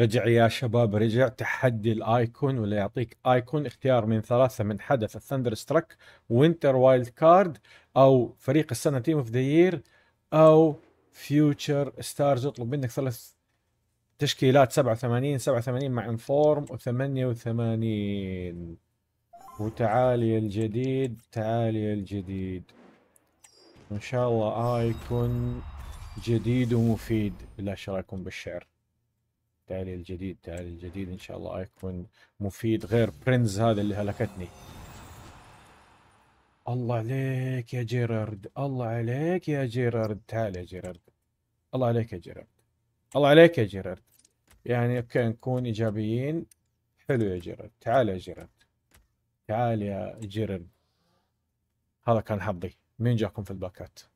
رجع يا شباب رجع تحدي الايكون ولا يعطيك ايكون اختيار من ثلاثه من حدث الثندر ستراك وينتر وايلد كارد او فريق السنه تيم اوف ذا يير او فيوتشر ستارز يطلب منك ثلاث تشكيلات 87 87 مع انفورم و88 وتعالي الجديد تعالي الجديد ان شاء الله ايكون جديد ومفيد بالله شراكم بالشعر تعالي الجديد تعالي الجديد ان شاء الله يكون مفيد غير برنز هذا اللي هلكتني الله عليك يا جيرارد الله عليك يا جيرارد تعال يا جيرارد الله عليك يا جيرارد الله عليك يا جيرارد يعني اوكي نكون ايجابيين حلو يا جيرارد تعال يا جيرارد تعال يا جيرارد هذا كان حظي مين جاكم في الباكات